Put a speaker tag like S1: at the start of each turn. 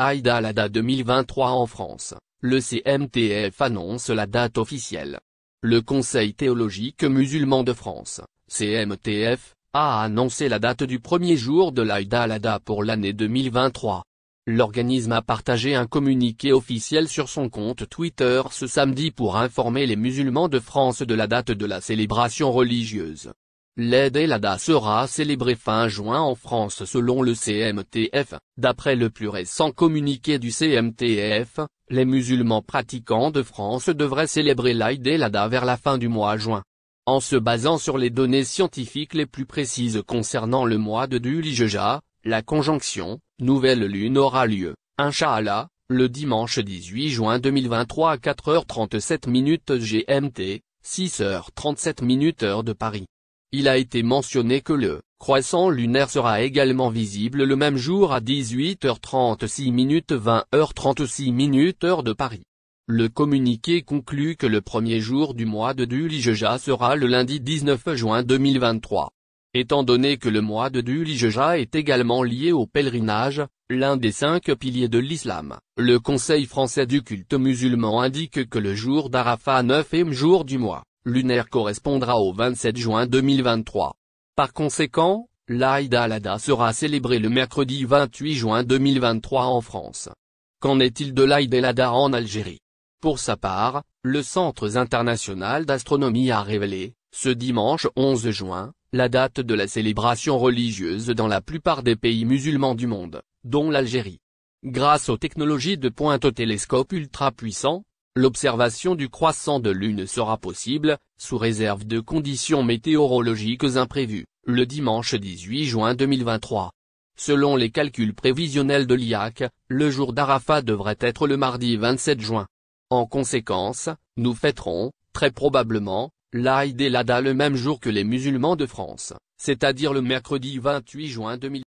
S1: Aïda Alada 2023 en France, le CMTF annonce la date officielle. Le Conseil théologique musulman de France, CMTF, a annoncé la date du premier jour de l'Aïda alada pour l'année 2023. L'organisme a partagé un communiqué officiel sur son compte Twitter ce samedi pour informer les musulmans de France de la date de la célébration religieuse. L'aide lada sera célébrée fin juin en France selon le CMTF. D'après le plus récent communiqué du CMTF, les musulmans pratiquants de France devraient célébrer l'Aïd lada vers la fin du mois juin. En se basant sur les données scientifiques les plus précises concernant le mois de Jeja, la conjonction, nouvelle lune aura lieu, Inch'Allah, le dimanche 18 juin 2023 à 4h37 GMT, 6h37 heure de Paris. Il a été mentionné que le croissant lunaire sera également visible le même jour à 18h36 minutes 20h36 minutes heure de Paris. Le communiqué conclut que le premier jour du mois de Duligeja sera le lundi 19 juin 2023. Étant donné que le mois de Duligeja est également lié au pèlerinage, l'un des cinq piliers de l'islam, le Conseil français du culte musulman indique que le jour d'Arafat 9e jour du mois lunaire correspondra au 27 juin 2023. Par conséquent, l'Aïd al-Adha sera célébré le mercredi 28 juin 2023 en France. Qu'en est-il de l'Aïd el-Adha en Algérie Pour sa part, le Centre international d'astronomie a révélé, ce dimanche 11 juin, la date de la célébration religieuse dans la plupart des pays musulmans du monde, dont l'Algérie. Grâce aux technologies de pointe au télescope ultra puissant, l'observation du croissant de lune sera possible, sous réserve de conditions météorologiques imprévues, le dimanche 18 juin 2023. Selon les calculs prévisionnels de l'IAC, le jour d'Arafat devrait être le mardi 27 juin. En conséquence, nous fêterons, très probablement, l'Aïd el-Adha le même jour que les musulmans de France, c'est-à-dire le mercredi 28 juin 2023.